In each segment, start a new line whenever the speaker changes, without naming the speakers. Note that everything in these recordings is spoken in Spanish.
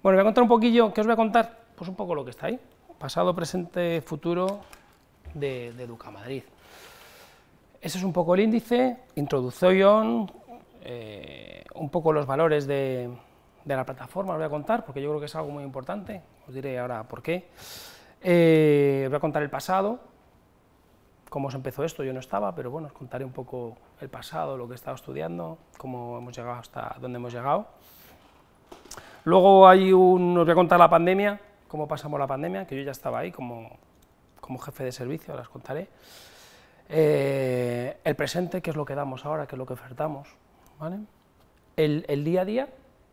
Bueno, voy a contar un poquillo, ¿qué os voy a contar? Pues un poco lo que está ahí, pasado, presente, futuro de, de Madrid. Ese es un poco el índice, introducción, eh, un poco los valores de, la plataforma, os voy a contar, porque yo creo que es algo muy importante, os diré ahora por qué. Eh, os voy a contar el pasado, cómo se empezó esto, yo no estaba, pero bueno, os contaré un poco el pasado, lo que he estado estudiando, cómo hemos llegado hasta dónde hemos llegado. Luego hay un, os voy a contar la pandemia, cómo pasamos la pandemia, que yo ya estaba ahí como, como jefe de servicio, ahora os contaré. Eh, el presente, que es lo que damos ahora, que es lo que ofertamos. El, el, día a día,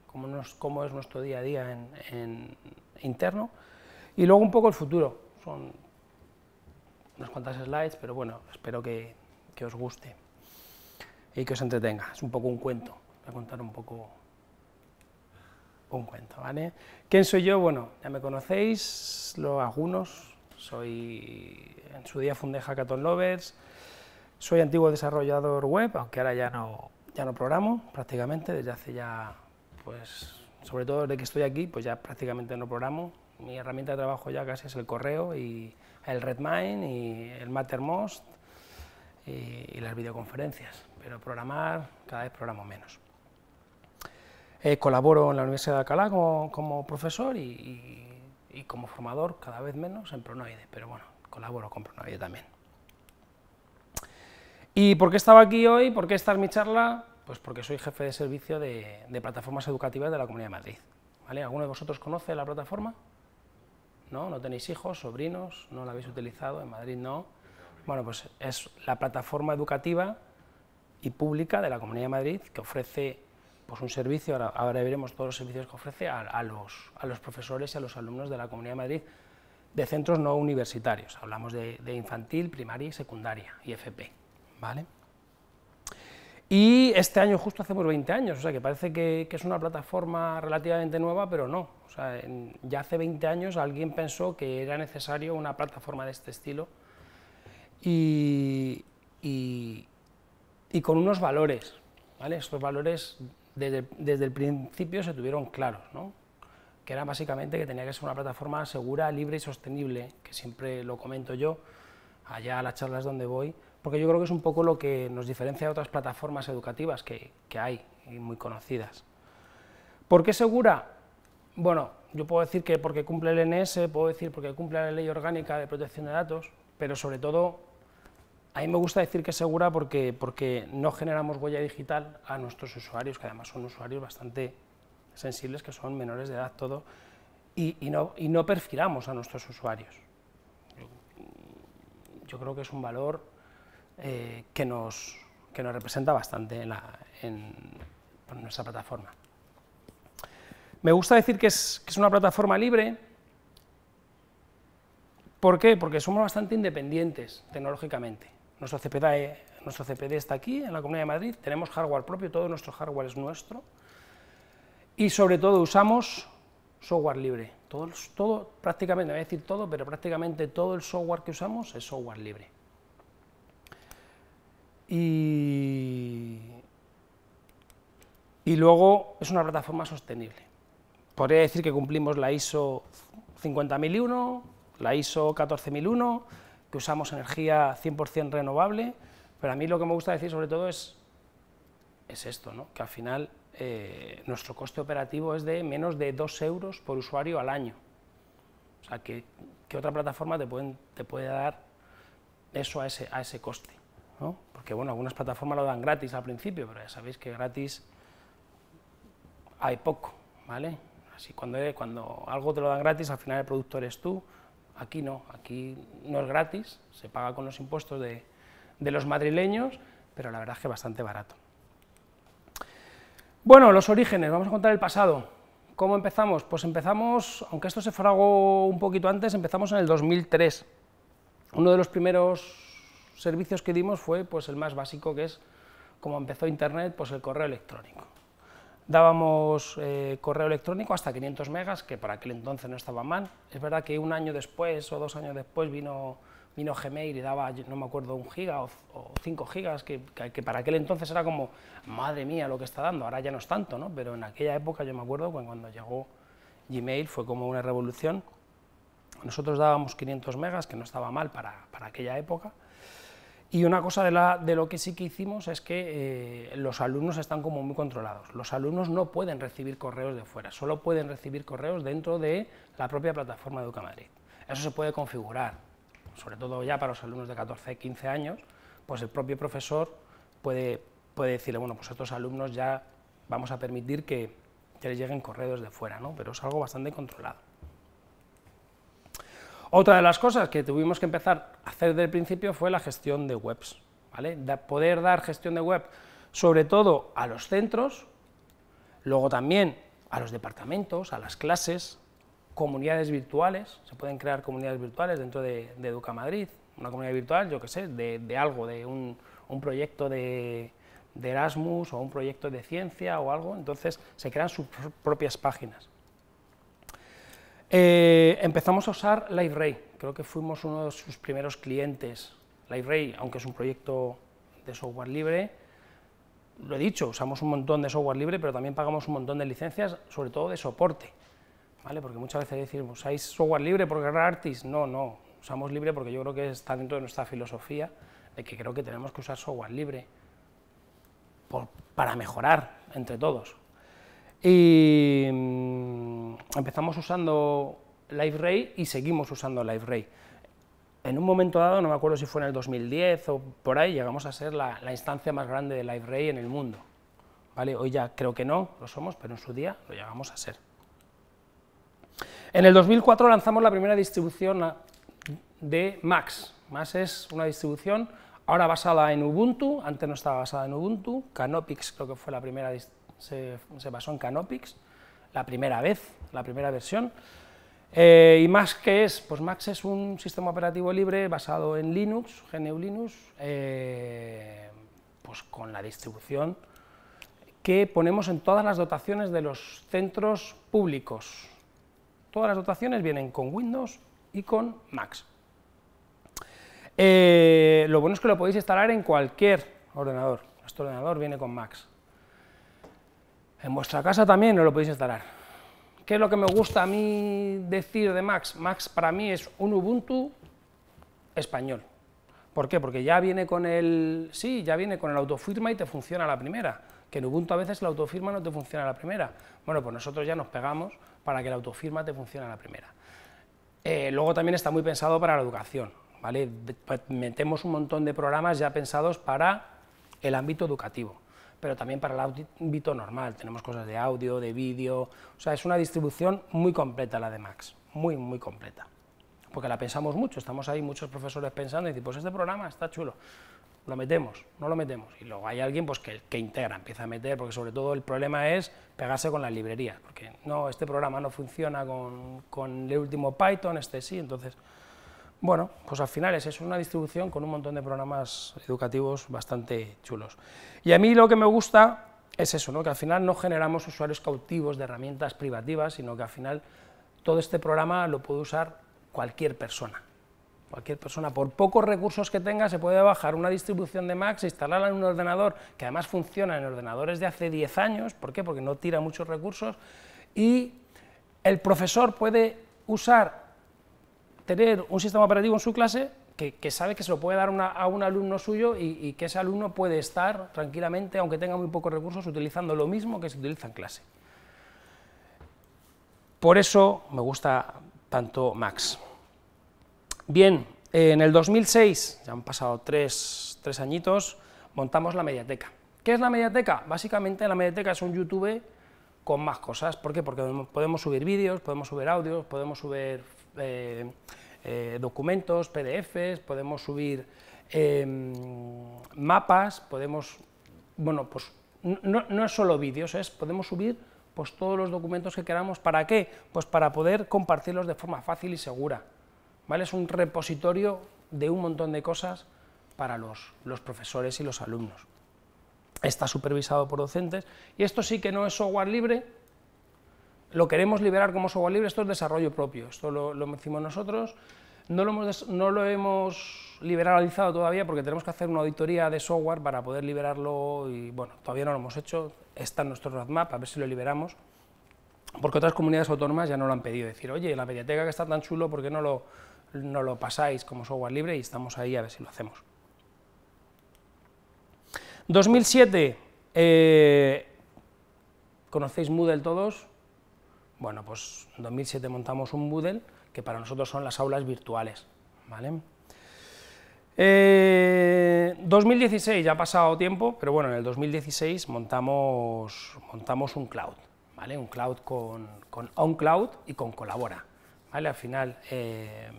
cómo, nos, es nuestro día a día en, interno. Y luego un poco el futuro. Son unas cuantas slides, pero bueno, espero que, que os guste y que os entretenga. Es un poco un cuento, voy a contar un poco un cuento, ¿vale? ¿Quién soy yo? Bueno, ya me conocéis, los algunos, soy, en su día fundé Hackathon Lovers, soy antiguo desarrollador web, aunque ahora ya no, ya no programo prácticamente, desde hace ya, pues, sobre todo desde que estoy aquí, pues ya prácticamente no programo, mi herramienta de trabajo ya casi es el correo y el Redmine y el Mattermost y las videoconferencias, pero programar cada vez programo menos. Eh, colaboro en la Universidad de Alcalá como, profesor y, como formador, cada vez menos, en Pronoide, pero bueno, colaboro con Pronoide también. ¿Y por qué estaba aquí hoy? ¿Por qué esta es mi charla? Pues porque soy jefe de servicio de, plataformas educativas de la Comunidad de Madrid. ¿Vale? ¿Alguno de vosotros conoce la plataforma? ¿No? ¿No tenéis hijos, sobrinos? ¿No la habéis utilizado? ¿En Madrid no? Bueno, pues es la plataforma educativa y pública de la Comunidad de Madrid que ofrece pues un servicio, ahora, veremos todos los servicios que ofrece a, los, a los profesores y a los alumnos de la Comunidad de Madrid de centros no universitarios. Hablamos de, infantil, primaria y secundaria, IFP. ¿vale? Y este año justo hacemos pues, 20 años, o sea que parece que, es una plataforma relativamente nueva, pero no. O sea, ya hace 20 años alguien pensó que era necesario una plataforma de este estilo y, y con unos valores, ¿vale? Estos valores desde, el principio se tuvieron claros, ¿no? que era básicamente que tenía que ser una plataforma segura, libre y sostenible, que siempre lo comento yo, allá a las charlas donde voy, porque yo creo que es un poco lo que nos diferencia de otras plataformas educativas que, que hay y muy conocidas. ¿Por qué segura? Bueno, yo puedo decir que porque cumple el NS, puedo decir porque cumple la Ley Orgánica de Protección de Datos, pero sobre todo a mí me gusta decir que es segura porque, porque no generamos huella digital a nuestros usuarios, que además son usuarios bastante sensibles, que son menores de edad todo, y, no, y no perfilamos a nuestros usuarios. Yo creo que es un valor eh, que, nos, nos representa bastante en, nuestra plataforma. Me gusta decir que es, que es, una plataforma libre. ¿Por qué? Porque somos bastante independientes tecnológicamente. Nuestro CPD, nuestro CPD está aquí, en la Comunidad de Madrid, tenemos hardware propio, todo nuestro hardware es nuestro, y sobre todo usamos software libre. todo, prácticamente, voy a decir todo, pero prácticamente todo el software que usamos es software libre. Y, y luego es una plataforma sostenible. Podría decir que cumplimos la ISO 50001, la ISO 14001, usamos energía 100% renovable, pero a mí lo que me gusta decir sobre todo es, es esto, ¿no? que al final eh, nuestro coste operativo es de menos de 2 euros por usuario al año. O sea, que, otra plataforma te, pueden, te puede dar eso a ese, a ese coste. Porque bueno, algunas plataformas lo dan gratis al principio, pero ya sabéis que gratis hay poco, ¿vale? Así cuando, cuando algo te lo dan gratis, al final el productor eres tú, Aquí no, aquí no es gratis, se paga con los impuestos de, los madrileños, pero la verdad es que bastante barato. Bueno, los orígenes, vamos a contar el pasado. ¿Cómo empezamos? Pues empezamos, aunque esto se fragó un poquito antes, empezamos en el 2003. Uno de los primeros servicios que dimos fue pues, el más básico, que es, como empezó Internet, pues el correo electrónico. Dábamos eh, correo electrónico hasta 500 megas, que para aquel entonces no estaba mal. Es verdad que un año después o dos años después vino, vino Gmail y daba, no me acuerdo, un giga o, cinco gigas, que, que, para aquel entonces era como, madre mía lo que está dando, ahora ya no es tanto, ¿no? Pero en aquella época yo me acuerdo cuando, cuando llegó Gmail fue como una revolución. Nosotros dábamos 500 megas, que no estaba mal para, para aquella época, y una cosa de, lo que sí que hicimos es que eh, los alumnos están como muy controlados. Los alumnos no pueden recibir correos de fuera, solo pueden recibir correos dentro de la propia plataforma de EducaMadrid. Eso se puede configurar, sobre todo ya para los alumnos de 14, 15 años, pues el propio profesor puede, decirle, bueno, pues estos alumnos ya vamos a permitir que, que les lleguen correos de fuera, ¿no? pero es algo bastante controlado. Otra de las cosas que tuvimos que empezar a hacer desde el principio fue la gestión de webs, poder dar gestión de web sobre todo a los centros, luego también a los departamentos, a las clases, comunidades virtuales, se pueden crear comunidades virtuales dentro de, Educa Madrid, una comunidad virtual, yo qué sé, de, algo, de un, proyecto de Erasmus o un proyecto de ciencia o algo, entonces se crean sus propias páginas. Eh, empezamos a usar LiveRay, creo que fuimos uno de sus primeros clientes. LiveRay, aunque es un proyecto de software libre, lo he dicho, usamos un montón de software libre, pero también pagamos un montón de licencias, sobre todo de soporte. ¿vale? Porque muchas veces decimos, ¿usáis software libre por guerra No, no, usamos libre porque yo creo que está dentro de nuestra filosofía de que creo que tenemos que usar software libre para mejorar entre todos. Y mm, empezamos usando LiveRay y seguimos usando LiveRay. En un momento dado, no me acuerdo si fue en el 2010 o por ahí, llegamos a ser la, instancia más grande de LiveRay en el mundo. ¿Vale? Hoy ya creo que no, lo somos, pero en su día lo llegamos a ser. En el 2004 lanzamos la primera distribución ah, de Max. Max es una distribución ahora basada en Ubuntu, antes no estaba basada en Ubuntu, Canopix creo que fue la primera distribución se, basó en Canopix, la primera vez, la primera versión. Eh, ¿Y Max qué es? Pues Max es un sistema operativo libre basado en Linux, GNU Linux, eh, pues con la distribución que ponemos en todas las dotaciones de los centros públicos. Todas las dotaciones vienen con Windows y con Max. Eh, lo bueno es que lo podéis instalar en cualquier ordenador. Nuestro ordenador viene con Max. En vuestra casa también os lo podéis instalar. ¿Qué es lo que me gusta a mí decir de Max? Max para mí es un Ubuntu español. ¿Por qué? Porque ya viene con el... Sí, ya viene con el autofirma y te funciona la primera. Que en Ubuntu a veces la autofirma no te funciona la primera. Bueno, pues nosotros ya nos pegamos para que la autofirma te funcione la primera. Eh, luego también está muy pensado para la educación. ¿vale? Pues metemos un montón de programas ya pensados para el ámbito educativo pero también para el ámbito normal. Tenemos cosas de audio, de vídeo, o sea, es una distribución muy completa la de Max, muy, muy completa. Porque la pensamos mucho, estamos ahí muchos profesores pensando y dicen, pues este programa está chulo, lo metemos, no lo metemos. Y luego hay alguien pues, que, que integra, empieza a meter, porque sobre todo el problema es pegarse con la librería, porque no, este programa no funciona con, con el último Python, este sí, entonces... Bueno, pues al final es, eso, una distribución con un montón de programas educativos bastante chulos. Y a mí lo que me gusta es eso, ¿no? que al final no generamos usuarios cautivos de herramientas privativas, sino que al final todo este programa lo puede usar cualquier persona. Cualquier persona, por pocos recursos que tenga, se puede bajar una distribución de Max, instalarla en un ordenador que además funciona en ordenadores de hace 10 años, ¿por qué? Porque no tira muchos recursos, y el profesor puede usar tener un sistema operativo en su clase que, sabe que se lo puede dar a un alumno suyo y, que ese alumno puede estar tranquilamente, aunque tenga muy pocos recursos, utilizando lo mismo que se utiliza en clase. Por eso me gusta tanto Max. Bien, en el 2006, ya han pasado tres, tres añitos, montamos la mediateca. ¿Qué es la mediateca? Básicamente la mediateca es un YouTube con más cosas. ¿Por qué? Porque podemos subir vídeos, podemos subir audios, podemos subir eh, eh, documentos, PDFs, podemos subir em, mapas, podemos, bueno, pues no, es solo vídeos, es, podemos subir pues todos los documentos que queramos. ¿Para qué? Pues para poder compartirlos de forma fácil y segura. ¿Vale? Es un repositorio de un montón de cosas para los profesores y los alumnos. Está supervisado por docentes y esto sí que no es software libre, lo queremos liberar como software libre, esto es desarrollo propio, esto lo, decimos nosotros, no lo, hemos, no lo hemos liberalizado todavía porque tenemos que hacer una auditoría de software para poder liberarlo y bueno, todavía no lo hemos hecho, está en nuestro roadmap, a ver si lo liberamos, porque otras comunidades autónomas ya no lo han pedido, decir, oye, la biblioteca que está tan chulo, ¿por qué no lo, no lo pasáis como software libre? Y estamos ahí a ver si lo hacemos. 2007, eh, ¿conocéis Moodle todos? Bueno, pues en 2007 montamos un Moodle, que para nosotros son las aulas virtuales. ¿vale? 2016, eh, ya ha pasado tiempo, pero bueno, en el 2016 montamos, montamos un cloud, ¿vale? un cloud con, con OnCloud y con Colabora. ¿vale? Al final eh,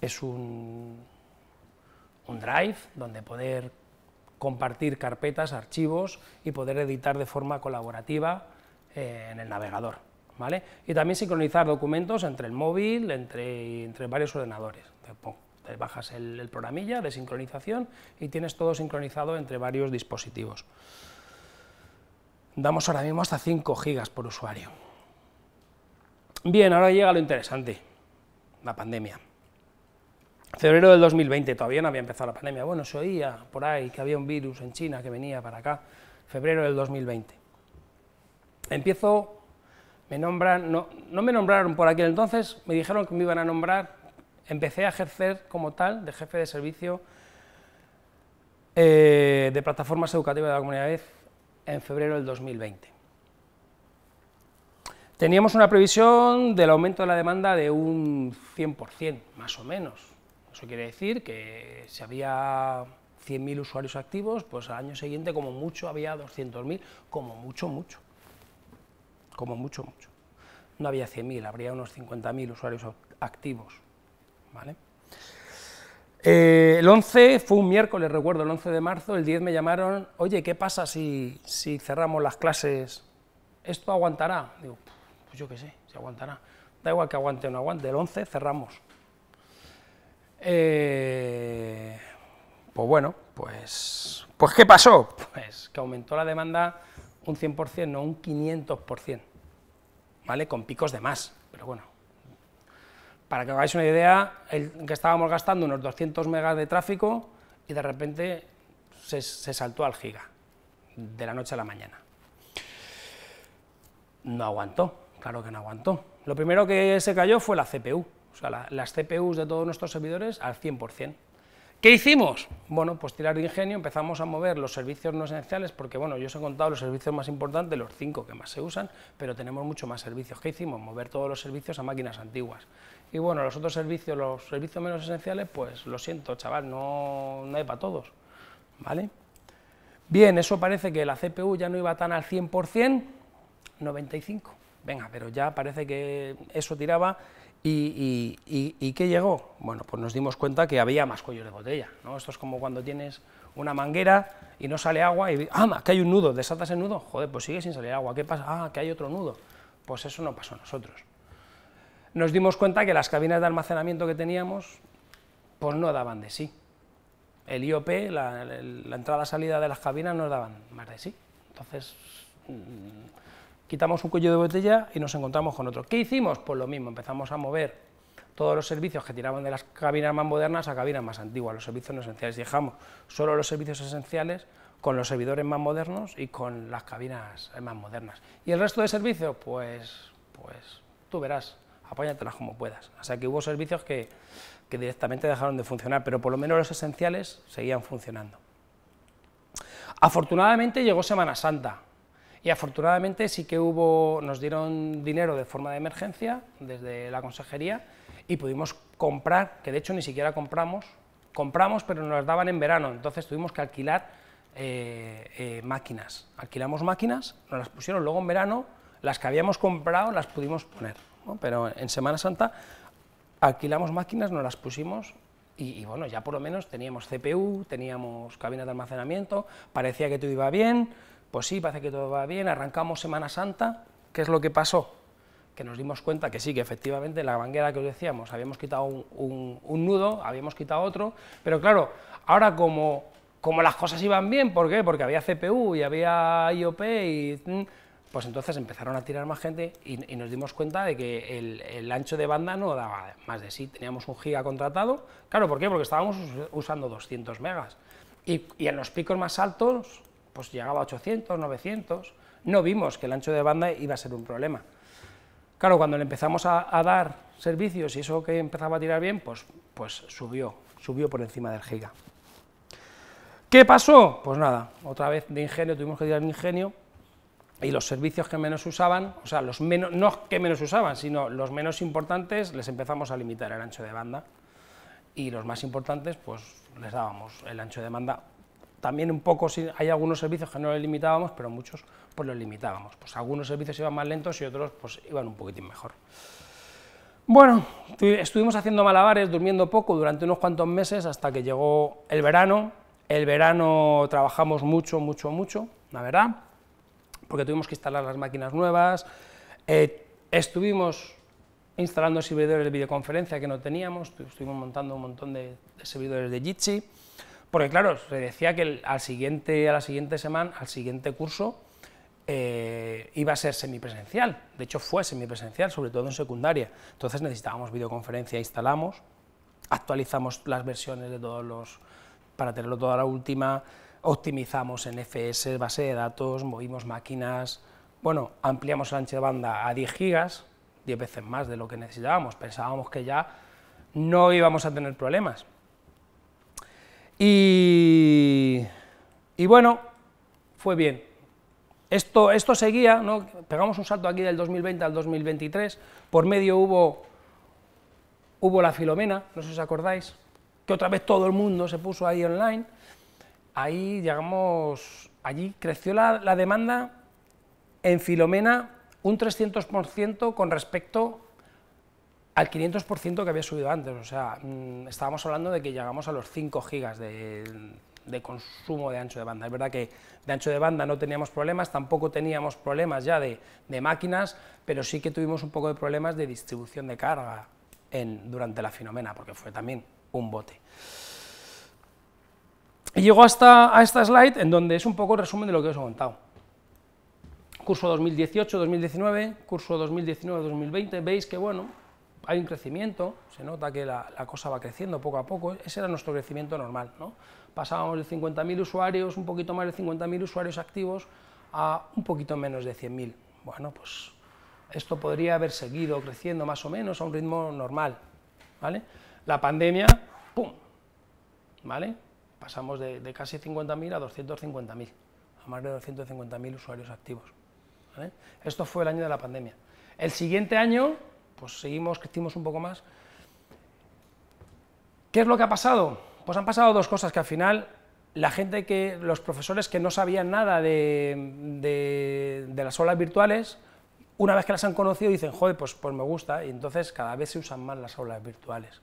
es un, un drive donde poder compartir carpetas, archivos y poder editar de forma colaborativa eh, en el navegador. ¿vale? Y también sincronizar documentos entre el móvil, entre, entre varios ordenadores. Te, bajas el, el, programilla de sincronización y tienes todo sincronizado entre varios dispositivos. Damos ahora mismo hasta 5 gigas por usuario. Bien, ahora llega lo interesante, la pandemia. Febrero del 2020, todavía no había empezado la pandemia. Bueno, se oía por ahí que había un virus en China que venía para acá. Febrero del 2020. Empiezo, me nombran, no, me nombraron por aquel entonces, me dijeron que me iban a nombrar, empecé a ejercer como tal de jefe de servicio eh, de plataformas educativas de la comunidad en febrero del 2020. Teníamos una previsión del aumento de la demanda de un 100%, más o menos. Eso quiere decir que si había 100.000 usuarios activos, pues al año siguiente como mucho había 200.000, como mucho, mucho como mucho, mucho. No había 100.000, habría unos 50.000 usuarios activos. ¿vale? Eh, el 11 fue un miércoles, recuerdo, el 11 de marzo, el 10 me llamaron, oye, ¿qué pasa si, cerramos las clases? ¿Esto aguantará? Digo, pues yo qué sé, si aguantará. Da igual que aguante o no aguante, el 11 cerramos. Eh, pues bueno, pues, pues ¿qué pasó? Pues que aumentó la demanda un 100%, no un 500%, ¿vale? Con picos de más, pero bueno. Para que os hagáis una idea, que estábamos gastando unos 200 megas de tráfico y de repente se, saltó al giga, de la noche a la mañana. No aguantó, claro que no aguantó. Lo primero que se cayó fue la CPU, o sea, las CPUs de todos nuestros servidores al 100%. ¿Qué hicimos? Bueno, pues tirar de ingenio, empezamos a mover los servicios no esenciales, porque bueno, yo os he contado los servicios más importantes, los cinco que más se usan, pero tenemos mucho más servicios. ¿Qué hicimos? Mover todos los servicios a máquinas antiguas. Y bueno, los otros servicios, los servicios menos esenciales, pues lo siento, chaval, no, hay para todos. ¿Vale? Bien, eso parece que la CPU ya no iba tan al 100%, 95%. Venga, pero ya parece que eso tiraba ¿Y, y, qué llegó? Bueno, pues nos dimos cuenta que había más cuellos de botella. ¿no? Esto es como cuando tienes una manguera y no sale agua y ¡ah, que hay un nudo! ¿Desatas el nudo? Joder, pues sigue sin salir agua. ¿Qué pasa? ¡Ah, que hay otro nudo! Pues eso no pasó a nosotros. Nos dimos cuenta que las cabinas de almacenamiento que teníamos pues no daban de sí. El IOP, la, entrada-salida de las cabinas no daban más de sí. Entonces... Mm, quitamos un cuello de botella y nos encontramos con otro. ¿Qué hicimos? Pues lo mismo, empezamos a mover todos los servicios que tiraban de las cabinas más modernas a cabinas más antiguas, los servicios no esenciales. Dejamos solo los servicios esenciales con los servidores más modernos y con las cabinas más modernas. Y el resto de servicios, pues, pues tú verás, apóñatelas como puedas. O sea que hubo servicios que, que directamente dejaron de funcionar, pero por lo menos los esenciales seguían funcionando. Afortunadamente llegó Semana Santa, y afortunadamente sí que hubo, nos dieron dinero de forma de emergencia desde la consejería y pudimos comprar, que de hecho ni siquiera compramos, compramos pero nos las daban en verano, entonces tuvimos que alquilar eh, eh, máquinas. Alquilamos máquinas, nos las pusieron luego en verano, las que habíamos comprado las pudimos poner, pero en Semana Santa alquilamos máquinas, nos las pusimos y, bueno, ya por lo menos teníamos CPU, teníamos cabina de almacenamiento, parecía que todo iba bien, pues sí, parece que todo va bien, arrancamos Semana Santa, ¿qué es lo que pasó? Que nos dimos cuenta que sí, que efectivamente la manguera que os decíamos, habíamos quitado un, nudo, habíamos quitado otro, pero claro, ahora como, como las cosas iban bien, ¿por qué? Porque había CPU y había IOP y mm, pues entonces empezaron a tirar más gente y, nos dimos cuenta de que el, ancho de banda no daba más de sí. Teníamos un giga contratado, claro, ¿por qué? Porque estábamos usando 200 megas. Y, y en los picos más altos pues llegaba a 800, 900, no vimos que el ancho de banda iba a ser un problema. Claro, cuando le empezamos a, dar servicios y eso que empezaba a tirar bien, pues, pues subió, subió por encima del giga. ¿Qué pasó? Pues nada, otra vez de ingenio, tuvimos que tirar ingenio, y los servicios que menos usaban, o sea, los menos, no que menos usaban, sino los menos importantes, les empezamos a limitar el ancho de banda, y los más importantes, pues les dábamos el ancho de banda también un poco, hay algunos servicios que no los limitábamos, pero muchos pues los limitábamos. Pues algunos servicios iban más lentos y otros pues iban un poquitín mejor. Bueno, estuvimos haciendo malabares, durmiendo poco durante unos cuantos meses hasta que llegó el verano. El verano trabajamos mucho, mucho, mucho, la verdad, porque tuvimos que instalar las máquinas nuevas. Eh, estuvimos instalando servidores de videoconferencia que no teníamos, estuvimos montando un montón de, de servidores de Jitsi. Porque claro, se decía que al siguiente, a la siguiente semana, al siguiente curso, eh, iba a ser semipresencial. De hecho, fue semipresencial, sobre todo en secundaria. Entonces necesitábamos videoconferencia, instalamos, actualizamos las versiones de todos los, para tenerlo toda la última, optimizamos en base de datos, movimos máquinas, bueno, ampliamos el ancho de banda a 10 gigas, 10 veces más de lo que necesitábamos. Pensábamos que ya no íbamos a tener problemas y, bueno, fue bien. Esto, esto seguía, ¿no? pegamos un salto aquí del 2020 al 2023, por medio hubo, hubo la Filomena, no sé si os acordáis, que otra vez todo el mundo se puso ahí online. Ahí llegamos, allí creció la, la demanda en Filomena un 300% con respecto al 500% que había subido antes, o sea, mm, estábamos hablando de que llegamos a los 5 gigas de, consumo de ancho de banda. Es verdad que de ancho de banda no teníamos problemas, tampoco teníamos problemas ya de, máquinas, pero sí que tuvimos un poco de problemas de distribución de carga durante la finomena, porque fue también un bote. Y llego hasta, a esta slide en donde es un poco el resumen de lo que os he contado. Curso 2018-2019, curso 2019-2020, veis que bueno, hay un crecimiento, se nota que la, cosa va creciendo poco a poco, ese era nuestro crecimiento normal. ¿no? Pasábamos de 50.000 usuarios, un poquito más de 50.000 usuarios activos, a un poquito menos de 100.000. Bueno, pues esto podría haber seguido creciendo más o menos a un ritmo normal. ¿vale? La pandemia, ¡pum! ¿vale? Pasamos de, de casi 50.000 a 250.000, a más de 250.000 usuarios activos. ¿vale? Esto fue el año de la pandemia. El siguiente año pues seguimos, crecimos un poco más. ¿Qué es lo que ha pasado? Pues han pasado dos cosas que al final la gente que, los profesores que no sabían nada de, las aulas virtuales, una vez que las han conocido dicen, joder, pues, pues me gusta, y entonces cada vez se usan más las aulas virtuales.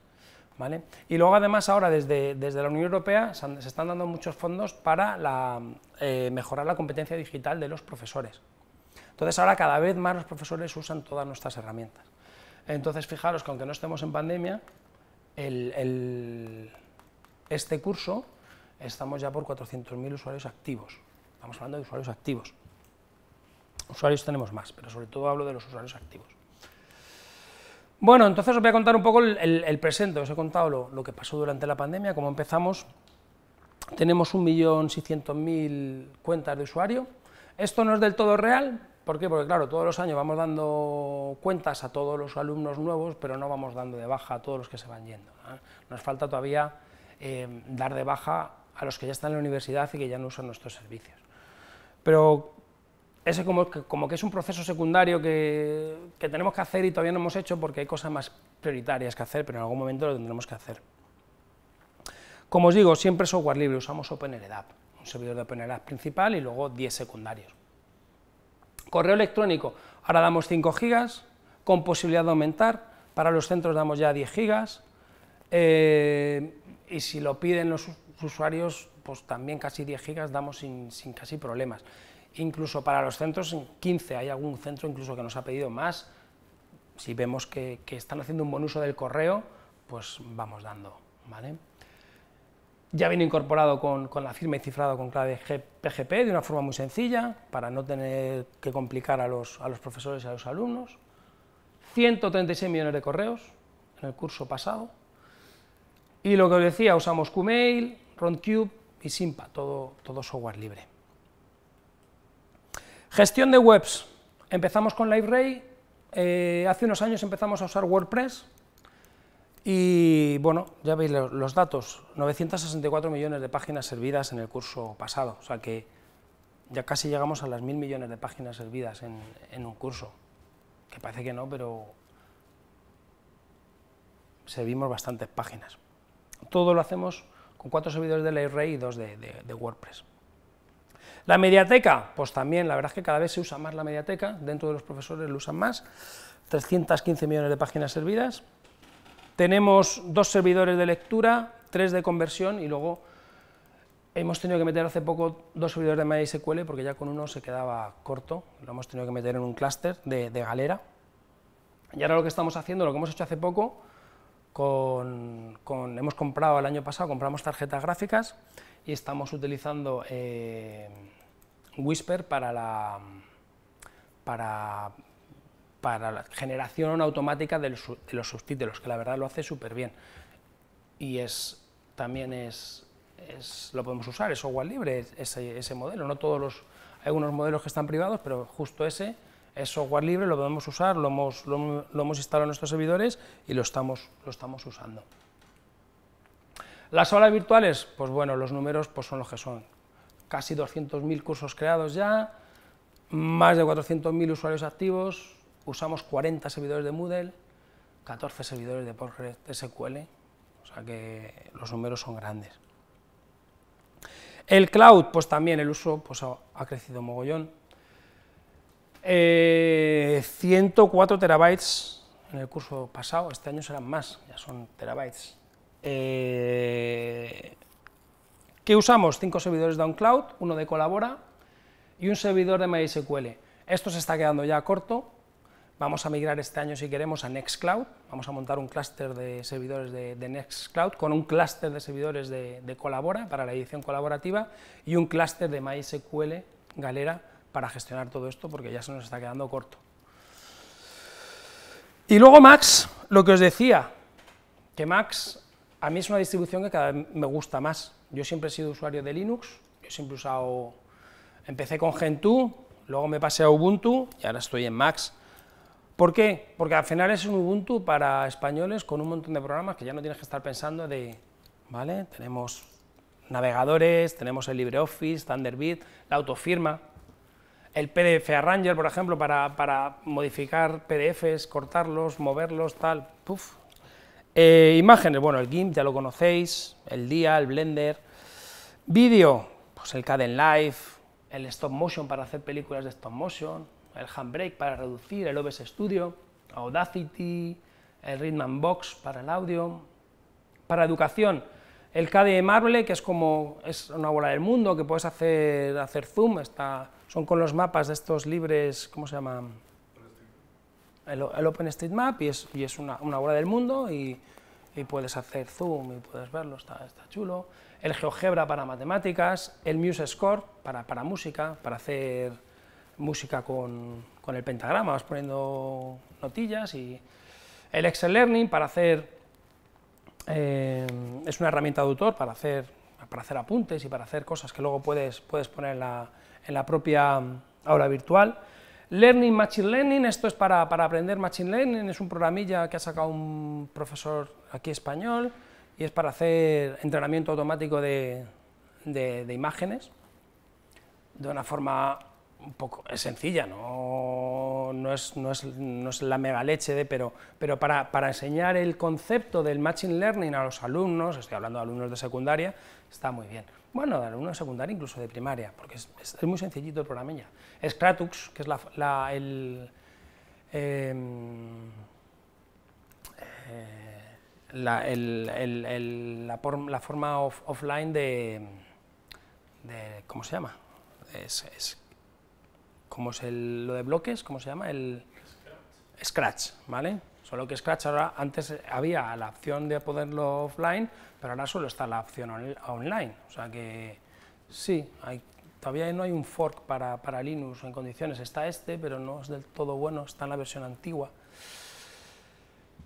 ¿Vale? Y luego además ahora desde, desde la Unión Europea se, están dando muchos fondos para eh, mejorar la competencia digital de los profesores. Entonces ahora cada vez más los profesores usan todas nuestras herramientas. Entonces, fijaros que aunque no estemos en pandemia, este curso estamos ya por 400.000 usuarios activos. Estamos hablando de usuarios activos. Usuarios tenemos más, pero sobre todo hablo de los usuarios activos. Bueno, entonces os voy a contar un poco el, presente, os he contado lo, que pasó durante la pandemia, Como empezamos. Tenemos 1.600.000 cuentas de usuario. Esto no es del todo real, ¿Por qué? Porque claro, todos los años vamos dando cuentas a todos los alumnos nuevos, pero no vamos dando de baja a todos los que se van yendo. Nos falta todavía eh, dar de baja a los que ya están en la universidad y que ya no usan nuestros servicios. Pero ese como que, como que es un proceso secundario que, tenemos que hacer y todavía no hemos hecho porque hay cosas más prioritarias que hacer, pero en algún momento lo tendremos que hacer. Como os digo, siempre software libre, usamos OpenLDAP, un servidor de OpenLDAP principal y luego 10 secundarios. Correo electrónico, ahora damos 5 gigas, con posibilidad de aumentar, para los centros damos ya 10 gigas, eh, y si lo piden los usuarios, pues también casi 10 gigas damos sin, casi problemas. Incluso para los centros, 15, hay algún centro incluso que nos ha pedido más, si vemos que, que están haciendo un buen uso del correo, pues vamos dando, ¿vale? Ya viene incorporado con, la firma y cifrado con clave PGP de una forma muy sencilla, para no tener que complicar a los, profesores y a los alumnos. 136 millones de correos en el curso pasado. Y lo que os decía, usamos Qmail, Roundcube y Simpa, todo, todo software libre. Gestión de webs. Empezamos con LiveRay. Eh, hace unos años empezamos a usar WordPress y bueno, ya veis los datos, 964 millones de páginas servidas en el curso pasado, o sea que ya casi llegamos a las mil millones de páginas servidas en, un curso, que parece que no, pero servimos bastantes páginas. Todo lo hacemos con cuatro servidores de LaRay y dos de, de WordPress. La mediateca, pues también, la verdad es que cada vez se usa más la mediateca, dentro de los profesores lo usan más, 315 millones de páginas servidas, tenemos dos servidores de lectura, tres de conversión y luego hemos tenido que meter hace poco dos servidores de MySQL porque ya con uno se quedaba corto, lo hemos tenido que meter en un clúster de, galera. Y ahora lo que estamos haciendo, lo que hemos hecho hace poco, con, hemos comprado el año pasado, compramos tarjetas gráficas y estamos utilizando eh, Whisper para, la, para para la generación automática de los, subtítulos, que la verdad lo hace súper bien. Y es, también es, lo podemos usar, es software libre ese, modelo. No todos los, hay algunos modelos que están privados, pero justo ese es software libre, lo podemos usar, lo hemos, instalado en nuestros servidores y lo estamos, lo estamos usando. Las aulas virtuales, pues bueno, los números pues son los que son. Casi 200.000 cursos creados ya, más de 400.000 usuarios activos, usamos 40 servidores de Moodle, 14 servidores de PostgreSQL, o sea que los números son grandes. El cloud, pues también el uso pues, ha, crecido mogollón. 104 eh, terabytes en el curso pasado, este año serán más, ya son terabytes. Eh, ¿Qué usamos? 5 servidores de cloud, uno de Colabora y un servidor de MySQL. Esto se está quedando ya corto, Vamos a migrar este año, si queremos, a Nextcloud. Vamos a montar un clúster de servidores de, Nextcloud con un clúster de servidores de, de, Colabora para la edición colaborativa y un clúster de MySQL Galera para gestionar todo esto porque ya se nos está quedando corto. Y luego Max, lo que os decía, que Max a mí es una distribución que cada vez me gusta más. Yo siempre he sido usuario de Linux, yo siempre he usado, empecé con Gentoo, luego me pasé a Ubuntu y ahora estoy en Max. ¿Por qué? Porque al final es un Ubuntu para españoles con un montón de programas que ya no tienes que estar pensando de, ¿vale? Tenemos navegadores, tenemos el LibreOffice, Thunderbird, la autofirma, el PDF Arranger, por ejemplo, para, modificar PDFs, cortarlos, moverlos, tal, Puf, eh, imágenes, bueno, el GIMP ya lo conocéis, el DIA, el Blender. Vídeo, pues el Caden Live, el Stop Motion para hacer películas de Stop Motion, el Handbrake para reducir, el OBS Studio, Audacity, el Rhythm Box para el audio. Para educación, el KDE Marble, que es como es una bola del mundo, que puedes hacer, hacer zoom, son con los mapas de estos libres, ¿cómo se llama? El, OpenStreetMap, y es, y es una, una, bola del mundo, y, puedes hacer zoom, y puedes verlo, está, está chulo. El GeoGebra para matemáticas, el MuseScore para, para música, para hacer música con, con el pentagrama, vas poniendo notillas y el Excel Learning para hacer, eh, es una herramienta de autor para hacer, para hacer apuntes y para hacer cosas que luego puedes, puedes poner en la, propia aula virtual. Learning Machine Learning, esto es para, para, aprender Machine Learning, es un programilla que ha sacado un profesor aquí español y es para hacer entrenamiento automático de, de, de imágenes de una forma un poco es sencilla, no, no, es, la mega leche, de, pero, pero para, enseñar el concepto del Machine Learning a los alumnos, estoy hablando de alumnos de secundaria, está muy bien. Bueno, de alumnos de secundaria, incluso de primaria, porque es, muy sencillito el programa ya. Kratux, que es la, forma offline de, de, ¿cómo se llama? es como es lo de bloques, ¿cómo se llama? El Scratch, ¿vale? Solo que Scratch ahora, antes había la opción de poderlo offline, pero ahora solo está la opción online. O sea que sí, hay, todavía no hay un fork para, para, Linux en condiciones. Está este, pero no es del todo bueno, está en la versión antigua.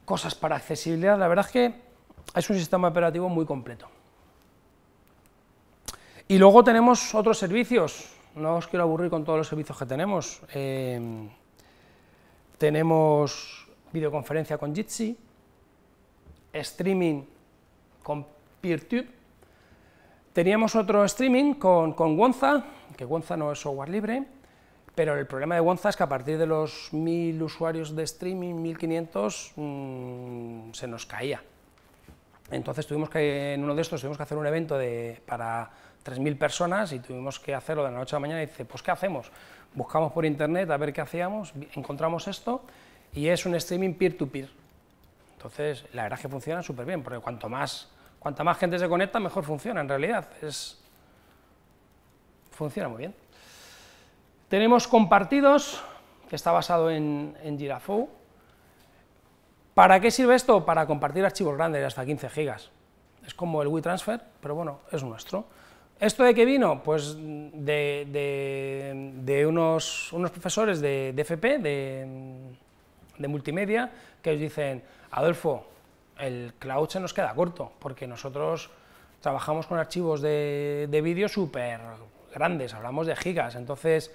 Cosas para accesibilidad, la verdad es que es un sistema operativo muy completo. Y luego tenemos otros servicios, no os quiero aburrir con todos los servicios que tenemos. Eh, tenemos videoconferencia con Jitsi, streaming con PeerTube, teníamos otro streaming con, con Wonza, que Wonza no es software libre, pero el problema de Wonza es que a partir de los 1000 usuarios de streaming, 1500, mm, se nos caía. Entonces tuvimos que, en uno de estos, tuvimos que hacer un evento de, para 3.000 personas y tuvimos que hacerlo de la noche a la mañana y dice, pues ¿qué hacemos? Buscamos por internet a ver qué hacíamos, encontramos esto y es un streaming peer-to-peer. Entonces, la verdad es que funciona súper bien, porque cuanto más, cuanta más gente se conecta, mejor funciona en realidad. Es, funciona muy bien. Tenemos compartidos, que está basado en, en ¿Para qué sirve esto? Para compartir archivos grandes, hasta 15 gigas. Es como el Transfer, pero bueno, es nuestro. ¿Esto de qué vino? Pues de, unos, profesores de, FP, de, multimedia, que os dicen, Adolfo, el cloud se nos queda corto, porque nosotros trabajamos con archivos de, vídeo súper grandes, hablamos de gigas, entonces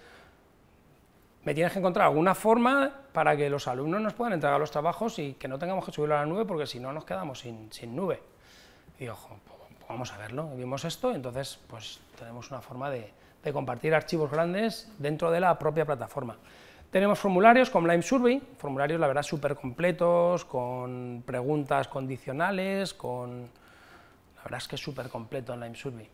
me tienes que encontrar alguna forma para que los alumnos nos puedan entregar los trabajos y que no tengamos que subirlo a la nube, porque si no nos quedamos sin nube y ojo, vamos a verlo, vimos esto, entonces pues tenemos una forma de, compartir archivos grandes dentro de la propia plataforma. Tenemos formularios con Lime Survey, formularios la verdad súper completos, con preguntas condicionales, con... la verdad es que es súper completo en Lime Survey.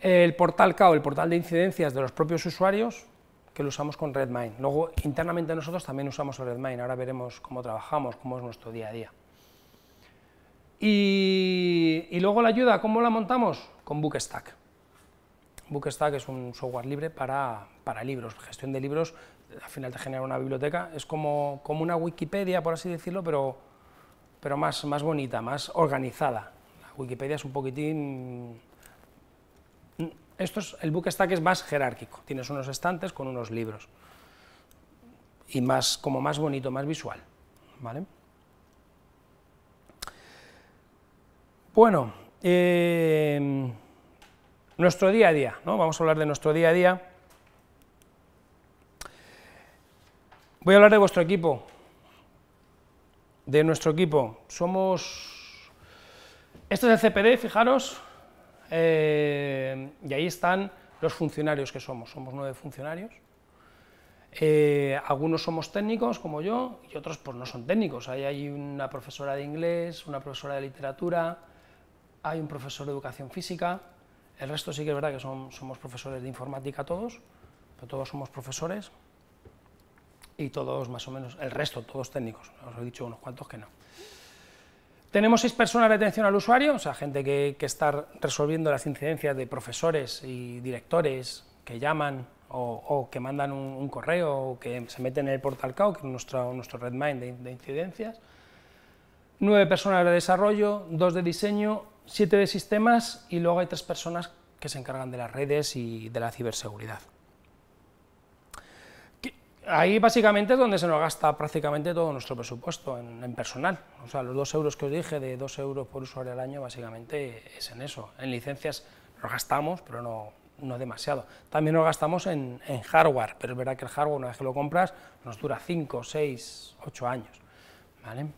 El portal CAO, el portal de incidencias de los propios usuarios, que lo usamos con Redmine. Luego, internamente nosotros también usamos Redmine, ahora veremos cómo trabajamos, cómo es nuestro día a día. Y, luego la ayuda, ¿cómo la montamos? Con Bookstack. Bookstack es un software libre para, libros, gestión de libros, al final te genera una biblioteca, es como, como una Wikipedia, por así decirlo, pero, pero más, más bonita, más organizada. La Wikipedia es un poquitín... Mm, esto es, el Bookstack es más jerárquico, tienes unos estantes con unos libros y más, como más bonito, más visual. ¿vale? Bueno, eh, nuestro día a día, ¿no? Vamos a hablar de nuestro día a día. Voy a hablar de vuestro equipo, de nuestro equipo. Somos... Este es el CPD, fijaros, eh, y ahí están los funcionarios que somos. Somos nueve funcionarios. Eh, algunos somos técnicos, como yo, y otros pues no son técnicos. Ahí hay una profesora de inglés, una profesora de literatura, hay un profesor de educación física, el resto sí que es verdad que somos profesores de informática todos, pero todos somos profesores y todos más o menos, el resto, todos técnicos, os he dicho unos cuantos que no. Tenemos seis personas de atención al usuario, o sea, gente que, que está resolviendo las incidencias de profesores y directores que llaman o, que mandan un, correo o que se meten en el portal CAO, que es nuestro, nuestro Redmine de incidencias. Nueve personas de desarrollo, dos de diseño, siete de sistemas y luego hay tres personas que se encargan de las redes y de la ciberseguridad. Ahí básicamente es donde se nos gasta prácticamente todo nuestro presupuesto en, personal. O sea, los dos euros que os dije de dos euros por usuario al año básicamente es en eso. En licencias lo gastamos, pero no, no demasiado. También lo gastamos en, hardware, pero es verdad que el hardware una vez que lo compras nos dura cinco, seis, ocho años. ¿vale?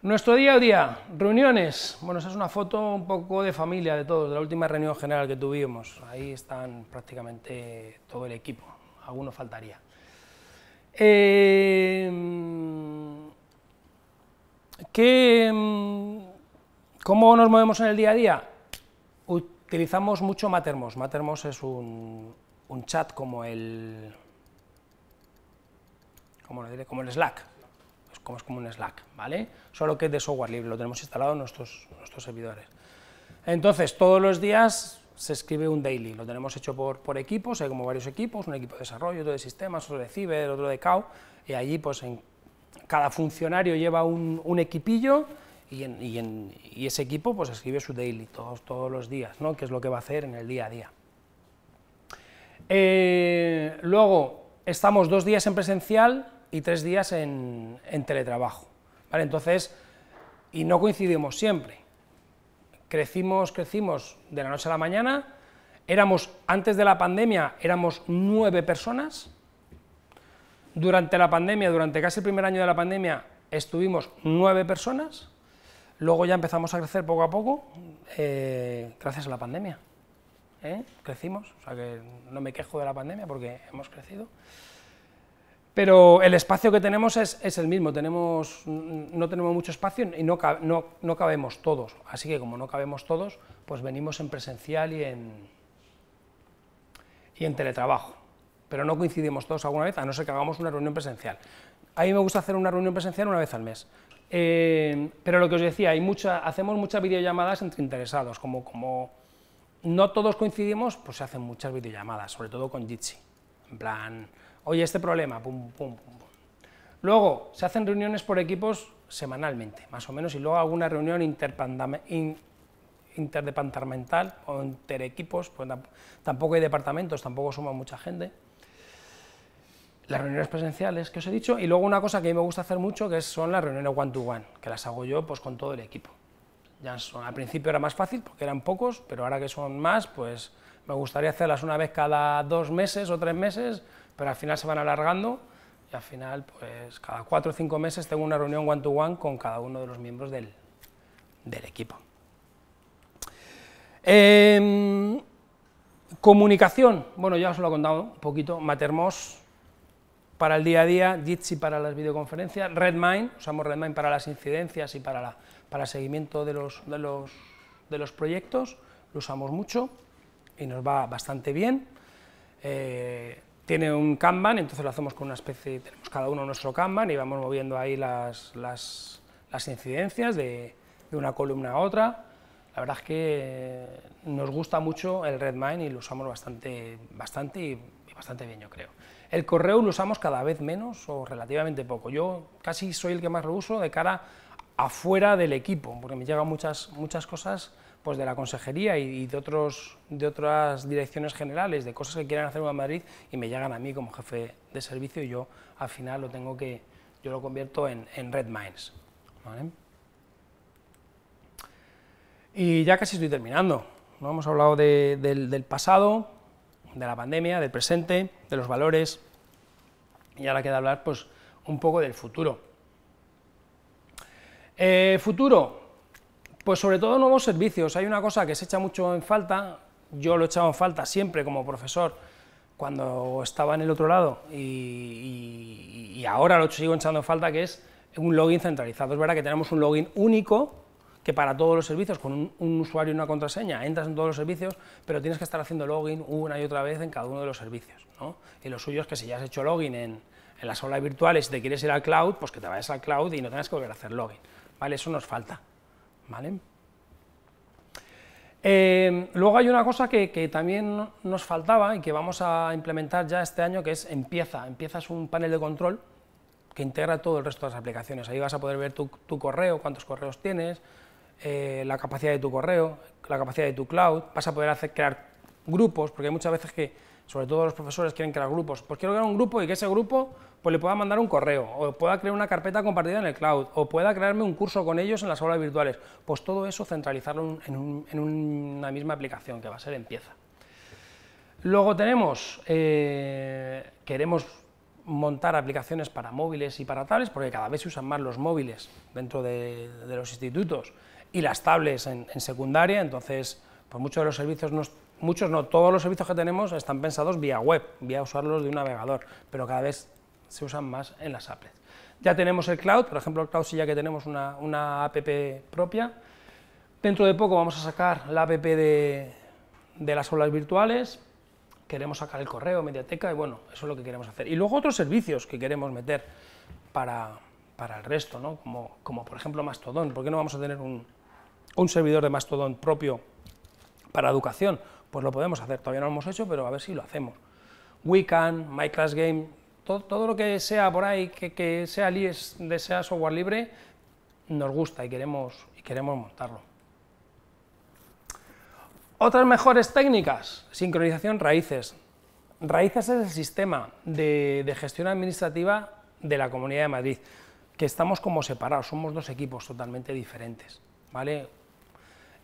Nuestro día a día, reuniones. Bueno, esa es una foto un poco de familia de todos, de la última reunión general que tuvimos. Ahí están prácticamente todo el equipo, alguno faltaría. Eh, ¿qué, mm, ¿Cómo nos movemos en el día a día? Utilizamos mucho Matermos, Matermos es un, chat como el, como, diré, como el Slack, pues, como es como un Slack, ¿vale? Solo que es de software libre, lo tenemos instalado en nuestros, nuestros servidores. Entonces, todos los días se escribe un daily, lo tenemos hecho por, por equipos, hay como varios equipos, un equipo de desarrollo, otro de sistemas, otro de ciber, otro de CAO, y allí pues en, cada funcionario lleva un, un equipillo y, ese equipo pues escribe su daily todos, todos los días, ¿no? que es lo que va a hacer en el día a día. Eh, luego, estamos dos días en presencial, y tres días en, teletrabajo. ¿vale? Entonces, y no coincidimos siempre. Crecimos, crecimos de la noche a la mañana, éramos, antes de la pandemia, éramos nueve personas, durante la pandemia, durante casi el primer año de la pandemia, estuvimos nueve personas, luego ya empezamos a crecer poco a poco, eh, gracias a la pandemia. ¿Eh? Crecimos, o sea que no me quejo de la pandemia porque hemos crecido pero el espacio que tenemos es, el mismo, tenemos, no tenemos mucho espacio y no, no, no, cabemos todos, así que como no cabemos todos, pues venimos en presencial y en, y en teletrabajo, pero no coincidimos todos alguna vez, a no ser que hagamos una reunión presencial. A mí me gusta hacer una reunión presencial una vez al mes, eh, pero lo que os decía, hay mucha, hacemos muchas videollamadas entre interesados, como, como no todos coincidimos, pues se hacen muchas videollamadas, sobre todo con Jitsi, en plan oye, este problema, pum, pum, pum, Luego, se hacen reuniones por equipos semanalmente, más o menos, y luego alguna reunión interdepartamental o entre equipos, pues tampoco hay departamentos, tampoco suma mucha gente. Las reuniones presenciales que os he dicho, y luego una cosa que a mí me gusta hacer mucho, que son las reuniones one-to-one, que las hago yo pues, con todo el equipo. Ya son, al principio era más fácil porque eran pocos, pero ahora que son más, pues me gustaría hacerlas una vez cada dos meses o tres meses, pero al final se van alargando y al final, pues cada cuatro o cinco meses tengo una reunión one-to-one con cada uno de los miembros del, equipo. Em, comunicación, bueno, ya os lo he contado un poquito, Matermos para el día a día, Jitsi para las videoconferencias, Redmine, usamos Redmine para las incidencias y para, la, para el seguimiento de los, de, los, de los proyectos, lo usamos mucho y nos va bastante bien. Eh, tiene un Kanban, entonces lo hacemos con una especie, tenemos cada uno nuestro Kanban y vamos moviendo ahí las, las, las incidencias de, de, una columna a otra. La verdad es que nos gusta mucho el Redmine y lo usamos bastante, bastante y bastante bien, yo creo. El correo lo usamos cada vez menos o relativamente poco. Yo casi soy el que más lo uso de cara afuera del equipo, porque me llegan muchas, muchas cosas pues de la consejería y, de, otros, de otras direcciones generales, de cosas que quieran hacer en Madrid y me llegan a mí como jefe de servicio y yo al final lo tengo que, yo lo convierto en, Red Minds. Y ya casi estoy terminando. ¿no? Hemos hablado del, pasado, de la pandemia, del presente, de los valores y ahora queda hablar pues un poco del futuro. Eh, futuro, pues sobre todo nuevos servicios. Hay una cosa que se echa mucho en falta, yo lo he echado en falta siempre como profesor cuando estaba en el otro lado y, ahora lo sigo echando en falta, que es un login centralizado. Es verdad que tenemos un login único que para todos los servicios, con un, usuario y una contraseña, entras en todos los servicios, pero tienes que estar haciendo login una y otra vez en cada uno de los servicios. Y lo suyo es que si ya has hecho login en, las aulas virtuales y te quieres ir al cloud, pues que te vayas al cloud y no tengas que volver a hacer login. ¿vale? Eso nos falta. ¿vale? Eh, luego hay una cosa que, también nos faltaba y que vamos a implementar ya este año, que es Empieza. Empiezas un panel de control que integra todo el resto de las aplicaciones. Ahí vas a poder ver tu, correo, cuántos correos tienes, eh, la capacidad de tu correo, la capacidad de tu cloud. Vas a poder hacer, crear grupos, porque hay muchas veces que, sobre todo los profesores, quieren crear grupos. Pues quiero crear un grupo y que ese grupo pues le pueda mandar un correo, o pueda crear una carpeta compartida en el cloud, o pueda crearme un curso con ellos en las aulas virtuales. Pues todo eso centralizarlo en, una misma aplicación que va a ser Empieza. Luego tenemos, eh, queremos montar aplicaciones para móviles y para tablets, porque cada vez se usan más los móviles dentro de, los institutos y las tablets en, secundaria, entonces pues muchos de los servicios, muchos no, todos los servicios que tenemos están pensados vía web, vía usarlos de un navegador, pero cada vez se usan más en las applets. Ya tenemos el cloud, por ejemplo, el cloud sí ya que tenemos una, app propia. Dentro de poco vamos a sacar la app de, las aulas virtuales, queremos sacar el correo, mediateca, y bueno, eso es lo que queremos hacer. Y luego otros servicios que queremos meter para, el resto, como, por ejemplo Mastodon. ¿Por qué no vamos a tener un, servidor de Mastodon propio para educación? Pues lo podemos hacer, todavía no lo hemos hecho, pero a ver si lo hacemos. WeCan, My Class Game, todo, lo que sea por ahí, que, sea sea, de sea software libre, nos gusta y queremos, y queremos montarlo. Otras mejores técnicas, sincronización raíces. Raíces es el sistema de, gestión administrativa de la Comunidad de Madrid, que estamos como separados, somos dos equipos totalmente diferentes, ¿vale?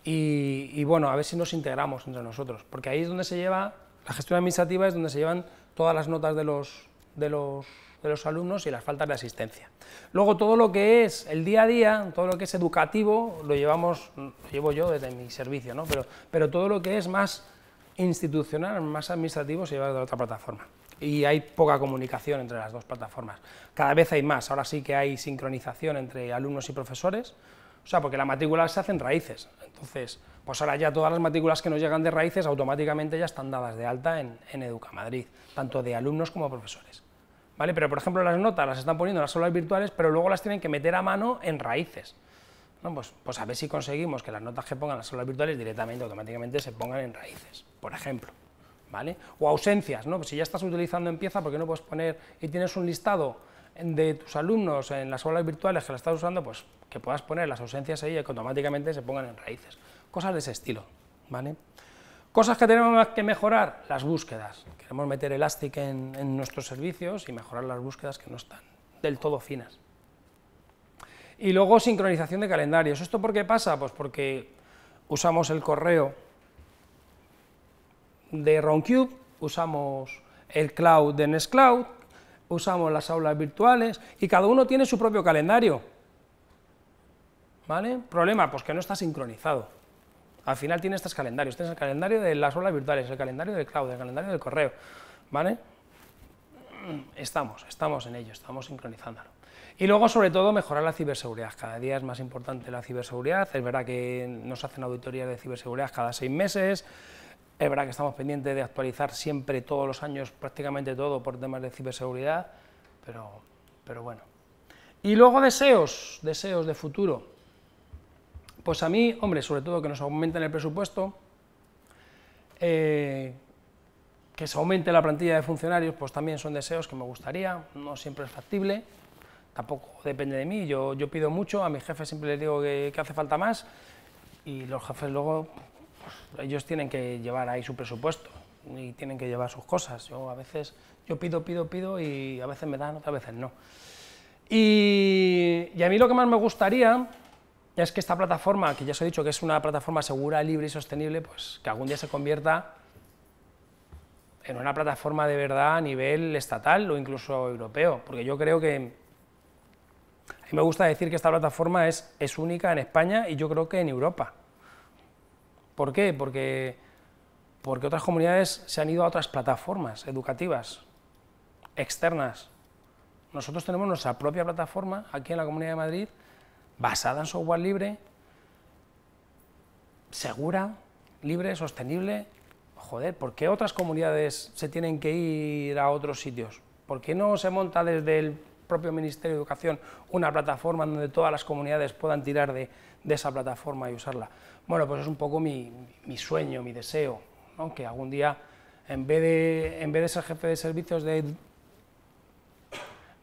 y, bueno, a ver si nos integramos entre nosotros, porque ahí es donde se lleva, la gestión administrativa es donde se llevan todas las notas de los, de los, alumnos y las faltas de asistencia. Luego todo lo que es el día a día, todo lo que es educativo, lo llevamos, llevo yo desde mi servicio, ¿no? pero, pero todo lo que es más institucional, más administrativo, se lleva de otra plataforma. Y hay poca comunicación entre las dos plataformas. Cada vez hay más, ahora sí que hay sincronización entre alumnos y profesores, o sea, porque la matrícula se hace en raíces. Entonces, pues ahora ya todas las matrículas que nos llegan de raíces automáticamente ya están dadas de alta en, en Educa Madrid, tanto de alumnos como profesores. ¿vale? Pero, por ejemplo, las notas las están poniendo en las aulas virtuales, pero luego las tienen que meter a mano en raíces. Pues, pues, a ver si conseguimos que las notas que pongan las aulas virtuales directamente, automáticamente, se pongan en raíces, por ejemplo. ¿Vale? O ausencias, ¿no? Pues si ya estás utilizando Empieza, porque ¿por no puedes poner y tienes un listado de tus alumnos en las aulas virtuales que la estás usando, pues que puedas poner las ausencias ahí y que automáticamente se pongan en raíces. Cosas de ese estilo, ¿vale? Cosas que tenemos que mejorar, las búsquedas, podemos meter Elastic en, nuestros servicios y mejorar las búsquedas que no están del todo finas. Y luego sincronización de calendarios. ¿Esto por qué pasa? Pues porque usamos el correo de Roncube, usamos el cloud de Nextcloud, usamos las aulas virtuales y cada uno tiene su propio calendario. ¿Vale? Problema, pues que no está sincronizado. Al final tiene estos calendarios. Tienes el calendario de las olas virtuales, el calendario del cloud, el calendario del correo. ¿Vale? Estamos, estamos en ello, estamos sincronizándolo. Y luego, sobre todo, mejorar la ciberseguridad. Cada día es más importante la ciberseguridad. Es verdad que nos hacen auditorías de ciberseguridad cada seis meses. Es verdad que estamos pendientes de actualizar siempre, todos los años, prácticamente todo por temas de ciberseguridad. Pero, pero bueno. Y luego deseos, deseos de futuro. Pues a mí, hombre, sobre todo que nos aumenten el presupuesto, eh, que se aumente la plantilla de funcionarios, pues también son deseos que me gustaría, no siempre es factible, tampoco depende de mí, yo, yo pido mucho, a mi jefes siempre les digo que, hace falta más y los jefes luego, pues, ellos tienen que llevar ahí su presupuesto y tienen que llevar sus cosas. Yo a veces, yo pido, pido, pido y a veces me dan, otras veces no. y a mí lo que más me gustaría es que esta plataforma, que ya os he dicho que es una plataforma segura, libre y sostenible, pues que algún día se convierta en una plataforma de verdad a nivel estatal o incluso europeo, porque yo creo que a mí me gusta decir que esta plataforma es, es única en España y yo creo que en Europa. ¿Por qué? Porque, porque otras comunidades se han ido a otras plataformas educativas externas. Nosotros tenemos nuestra propia plataforma aquí en la Comunidad de Madrid basada en software libre, segura, libre, sostenible. Joder, ¿por qué otras comunidades se tienen que ir a otros sitios? ¿Por qué no se monta desde el propio Ministerio de Educación una plataforma donde todas las comunidades puedan tirar de, esa plataforma y usarla? Bueno, pues es un poco mi, sueño, mi deseo, que algún día, en vez, de, en vez de ser jefe de servicios de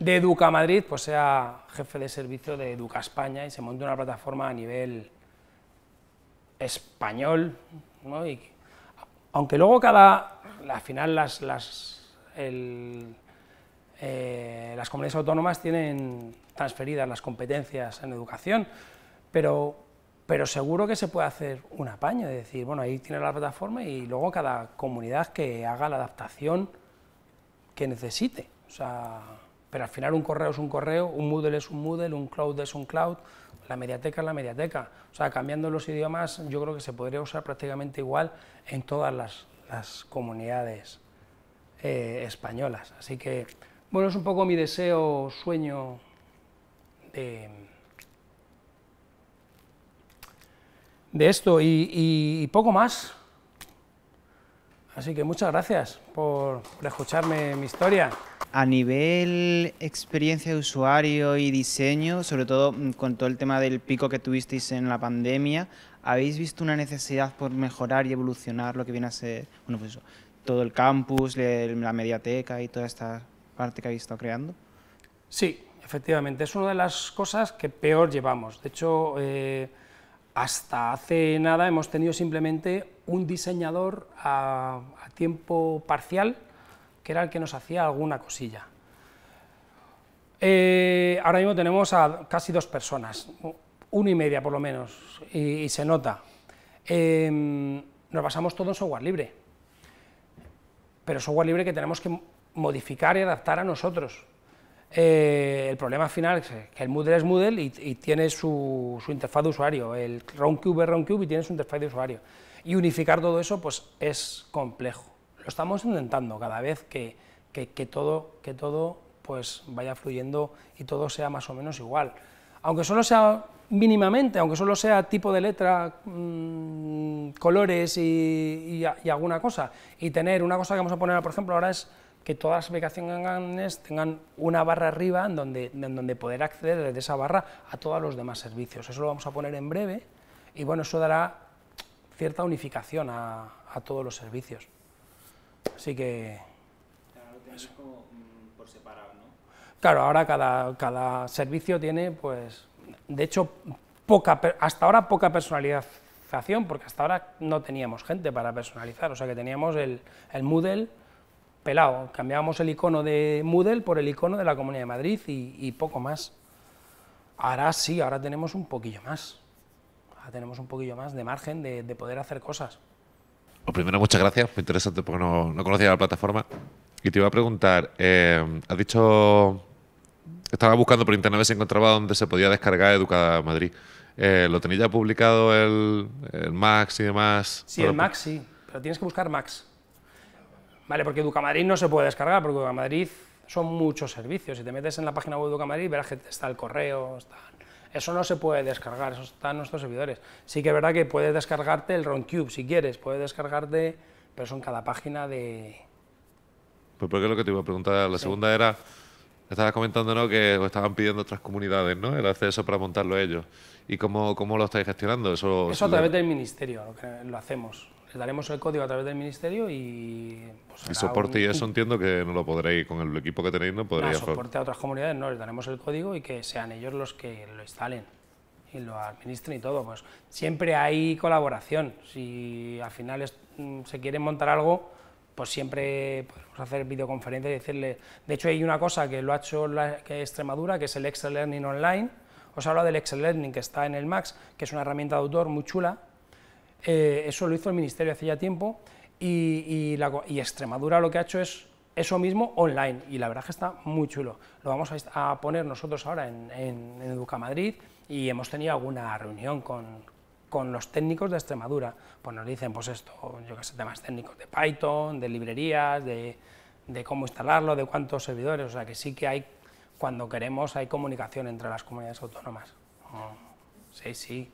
de Educa Madrid pues sea jefe de servicio de Educa España y se monte una plataforma a nivel español, aunque luego cada, al final las, eh, las, comunidades autónomas tienen transferidas las competencias en educación, pero, pero seguro que se puede hacer un apaño, de decir, bueno, ahí tiene la plataforma y luego cada comunidad que haga la adaptación que necesite. O sea, pero al final un correo es un correo, un Moodle es un Moodle, un Cloud es un Cloud, la mediateca es la mediateca. O sea, cambiando los idiomas, yo creo que se podría usar prácticamente igual en todas las, comunidades eh, españolas. Así que, bueno, es un poco mi deseo, sueño de, esto y, poco más. Así que muchas gracias por escucharme mi historia. A nivel experiencia de usuario y diseño, sobre todo mm, con todo el tema del pico que tuvisteis en la pandemia, ¿habéis visto una necesidad por mejorar y evolucionar lo que viene a ser pues todo el campus, la mediateca y toda esta parte que habéis estado creando? Sí, efectivamente, es una de las cosas que peor llevamos. De hecho, eh, hasta hace nada hemos tenido simplemente un diseñador a tiempo parcial que era el que nos hacía alguna cosilla. Eh, ahora mismo tenemos a casi dos personas, una y media por lo menos, y, se nota. Em, nos basamos todo en software libre, pero software libre que tenemos que modificar y adaptar a nosotros. Eh, el problema final es que el Moodle es Moodle y, tiene su, interfaz de usuario, el Roundcube es Roundcube y tiene su interfaz de usuario. Y unificar todo eso pues, es complejo lo estamos intentando cada vez que, todo, que todo pues vaya fluyendo y todo sea más o menos igual. Aunque solo sea mínimamente, aunque solo sea tipo de letra, mm, colores y, alguna cosa, y tener una cosa que vamos a poner, por ejemplo, ahora es que todas las aplicaciones tengan una barra arriba en donde, en donde poder acceder desde esa barra a todos los demás servicios. Eso lo vamos a poner en breve y bueno, eso dará cierta unificación a todos los servicios. Así que... Mm, claro, ahora cada, servicio tiene, pues, de hecho, poca, hasta ahora poca personalización, porque hasta ahora no teníamos gente para personalizar, o sea que teníamos el, Moodle pelado, cambiábamos el icono de Moodle por el icono de la Comunidad de Madrid y, poco más. Ahora sí, ahora tenemos un poquillo más, ahora tenemos un poquillo más de margen de poder hacer cosas.
Pues primero, muchas gracias, fue interesante porque no, conocía la plataforma. Y te iba a preguntar, eh, has dicho, estaba buscando por internet si encontraba dónde se podía descargar Educada Madrid. Eh, ¿Lo tenéis ya publicado el, el Max y demás? Sí, el Max
sí, pero tienes que buscar Max. Vale, porque Educamadrid no se puede descargar, porque Madrid son muchos servicios. Si te metes en la página web de Educamadrid, verás que está el correo, está eso no se puede descargar, eso está en nuestros servidores. Sí que es verdad que puedes descargarte el Roncube si quieres, puedes descargarte, pero son cada página de...
Pues porque es lo que te iba a preguntar, la segunda era... Estabas comentando ¿no? que estaban pidiendo otras comunidades ¿no? el acceso para montarlo ellos. ¿Y cómo, cómo lo estáis gestionando? Eso, Eso a través del
ministerio lo, lo hacemos les daremos el código a través del ministerio y...
Pues, soporte y eso entiendo que no lo podréis, con el equipo que tenéis no podréis... No, soporte
a otras comunidades no, les daremos el código y que sean ellos los que lo instalen y lo administren y todo. Pues siempre hay colaboración, si al final mm, se quieren montar algo, pues siempre podemos hacer videoconferencias y decirle... De hecho hay una cosa que lo ha hecho la, que Extremadura, que es el Excel Learning Online, os habla del Excel Learning que está en el Max, que es una herramienta de autor muy chula, eh, eso lo hizo el Ministerio hace ya tiempo y, Extremadura lo que ha hecho es eso mismo online y la verdad que está muy chulo. Lo vamos a, poner nosotros ahora en, Educa Madrid y hemos tenido alguna reunión con, los técnicos de Extremadura, pues nos dicen, pues esto, yo qué sé, temas técnicos de Python, de librerías, de, cómo instalarlo, de cuántos servidores, o sea que sí que hay, cuando queremos, hay comunicación entre las comunidades autónomas. Mm, sí, sí,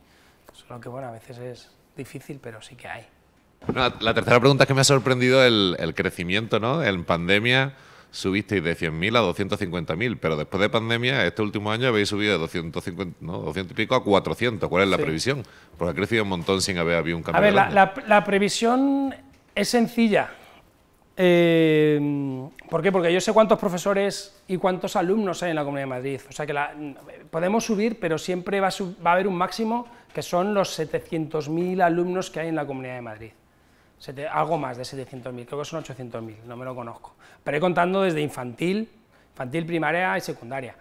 solo que bueno, a veces es difícil, pero sí que hay.
la tercera pregunta es que me ha sorprendido el, crecimiento, ¿no? En pandemia subisteis de 100.000 a 250.000, pero después de pandemia, este último año habéis subido de 250, ¿no? 200 y pico a 400. ¿Cuál es la previsión? Porque ha crecido un montón sin haber habido un cambio. A ver,
la, previsión es sencilla. Eh, ¿Por qué? Porque yo sé cuántos profesores y cuántos alumnos hay en la Comunidad de Madrid. O sea que podemos subir, pero siempre va a haber un máximo que son los 700.000 alumnos que hay en la Comunidad de Madrid. algo más de 700.000, creo que son 800.000, no me lo conozco. Pero he contando desde infantil, infantil, primaria y secundaria.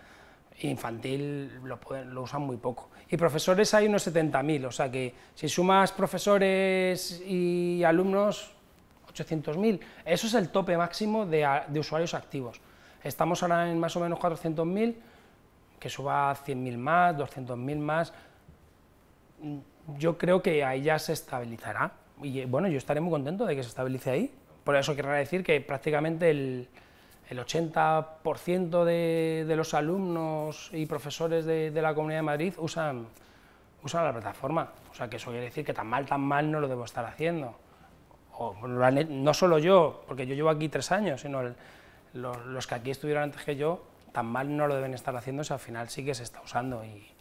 Infantil lo, usan muy poco. Y profesores hay unos 70.000, o sea que si sumas profesores y alumnos, 800.000. Eso es el tope máximo de, de usuarios activos. Estamos ahora en más o menos 400.000, que suba 100.000 más, 200.000 más, yo creo que ahí ya se estabilizará. Y eh, bueno, yo estaré muy contento de que se estabilice ahí. Por eso querrá decir que prácticamente el, el 80% de, de, los alumnos y profesores de, de la Comunidad de Madrid usan, usan, la plataforma. O sea, que eso quiere decir que tan mal, tan mal no lo debo estar haciendo. O, no solo yo, porque yo llevo aquí tres años, sino los, que aquí estuvieron antes que yo, tan mal no lo deben estar haciendo, si al final sí que se está usando. Y,